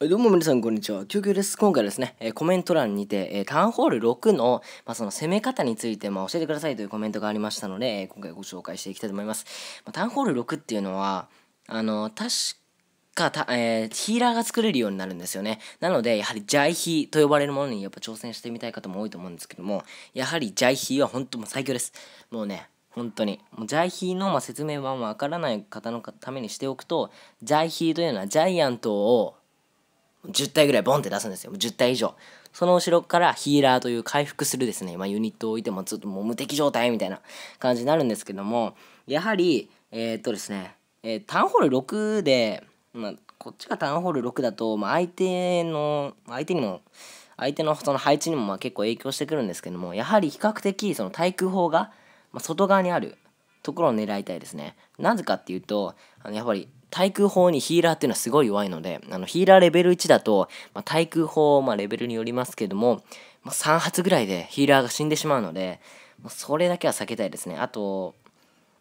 どうも皆さんこんにちは。キュです。今回ですね、えコメント欄にて、えターンホール6の、まあ、その攻め方について、まあ、教えてくださいというコメントがありましたので、え今回ご紹介していきたいと思います。まあ、ターンホール6っていうのは、あの、確かた、えー、ヒーラーが作れるようになるんですよね。なので、やはりジャイヒーと呼ばれるものにやっぱ挑戦してみたい方も多いと思うんですけども、やはりジャイヒーは本当もう最強です。もうね、本当にもうジャイヒーのま説明版わからない方のためにしておくとジャイヒーというのはジャイアントを10体ぐらいボンって出すんですよ10体以上その後ろからヒーラーという回復するですね、まあ、ユニットを置いてもずっともう無敵状態みたいな感じになるんですけどもやはりえー、っとですね、えー、タウンホール6で、まあ、こっちがタウンホール6だと、まあ、相手の相手にも相手のその配置にもまあ結構影響してくるんですけどもやはり比較的その対空砲が、まあ、外側にあるところを狙いたいですねなぜかっていうとあのやっぱり対空砲にヒーラーっていうのはすごい弱いので、あのヒーラーレベル1だと、まあ、対空砲、まあ、レベルによりますけども、まあ、3発ぐらいでヒーラーが死んでしまうので、まあ、それだけは避けたいですね。あと、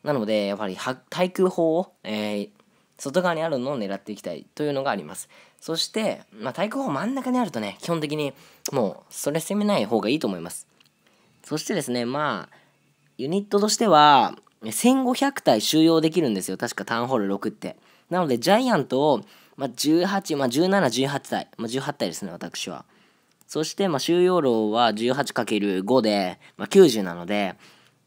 なので、やっぱり対空砲を、えー、外側にあるのを狙っていきたいというのがあります。そして、まあ、対空砲真ん中にあるとね、基本的にもうそれ攻めない方がいいと思います。そしてですね、まあ、ユニットとしては、1500体収容できるんですよ。確かタウンホール6って。なので、ジャイアントを、まあ、18、まあ、17、18体、まあ、18体ですね、私は。そして、まあ、収容量は 18×5 で、まあ、90なので、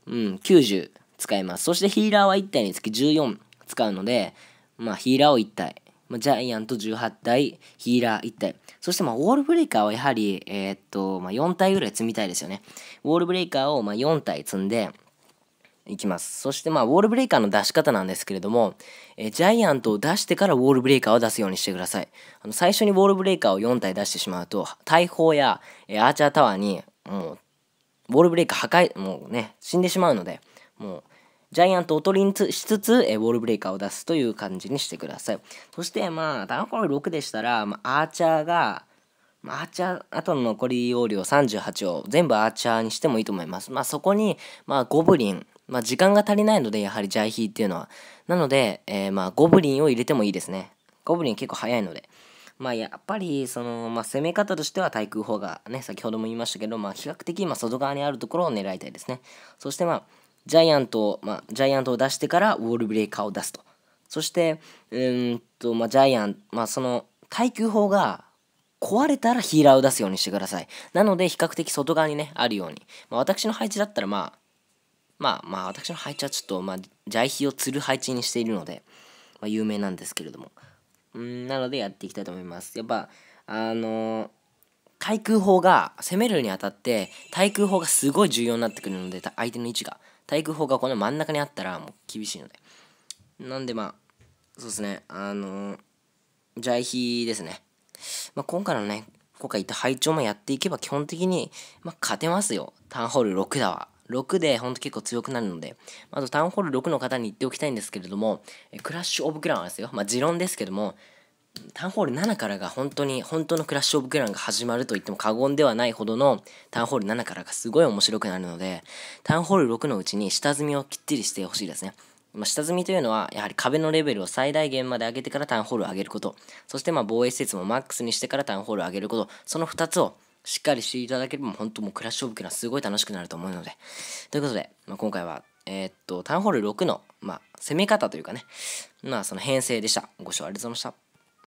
うん、90使います。そしてヒーラーは1体につき14使うので、まあ、ヒーラーを1体、まあ、ジャイアント18体、ヒーラー1体。そして、まあ、ウォールブレイカーはやはり、えー、っと、まあ、4体ぐらい積みたいですよね。ウォールブレイカーを、まあ、4体積んで、いきます。そしてまあ、ウォールブレイカーの出し方なんですけれども、えジャイアントを出してからウォールブレイカーを出すようにしてください。あの最初にウォールブレイカーを4体出してしまうと、大砲や、えアーチャータワーに、もう、ウォールブレイカー破壊、もうね、死んでしまうので、もう、ジャイアントを取りにしつつ、えウォールブレイカーを出すという感じにしてください。そしてまあ、ダウンフォール6でしたら、まあ、アーチャーが、アーチャー、あとの残り容量38を全部アーチャーにしてもいいと思います。まあ、そこに、まあ、ゴブリン、まあ、時間が足りないので、やはりジャイヒーっていうのは。なので、えー、まあ、ゴブリンを入れてもいいですね。ゴブリン結構早いので。まあ、やっぱり、その、まあ、攻め方としては対空砲がね、先ほども言いましたけど、まあ、比較的、ま外側にあるところを狙いたいですね。そして、まあ、ジャイアントを、まあ、ジャイアントを出してから、ウォールブレイカーを出すと。そして、うんと、まあ、ジャイアン、まあ、その、対空砲が壊れたらヒーラーを出すようにしてください。なので、比較的外側にね、あるように。まあ、私の配置だったら、まあ、まあまあ私の配置はちょっと、まあ、邪皮をつる配置にしているので、まあ、有名なんですけれども。うんなのでやっていきたいと思います。やっぱあのー、対空砲が攻めるにあたって対空砲がすごい重要になってくるので相手の位置が対空砲がこの真ん中にあったらもう厳しいのでなんでまあそうですねあのー、ジャですね、まあ、今回のね今回言った配置もやっていけば基本的に、まあ、勝てますよターンホール6だわ6でほんと結構強くなるので、あとタウンホール6の方に言っておきたいんですけれども、クラッシュ・オブ・クランはですよ。まあ、持論ですけども、タウンホール7からが本当に、本当のクラッシュ・オブ・クランが始まると言っても過言ではないほどのタウンホール7からがすごい面白くなるので、タウンホール6のうちに下積みをきっちりしてほしいですね。まあ、下積みというのは、やはり壁のレベルを最大限まで上げてからタウンホールを上げること、そしてまあ防衛施設もマックスにしてからタウンホールを上げること、その2つをしっかりしていただければ、本当もうクラッシュオブキュすごい楽しくなると思うので。ということで、まあ、今回は、えー、っと、タウンホール6の、まあ、攻め方というかね、まあ、その編成でした。ご視聴ありがとうございました。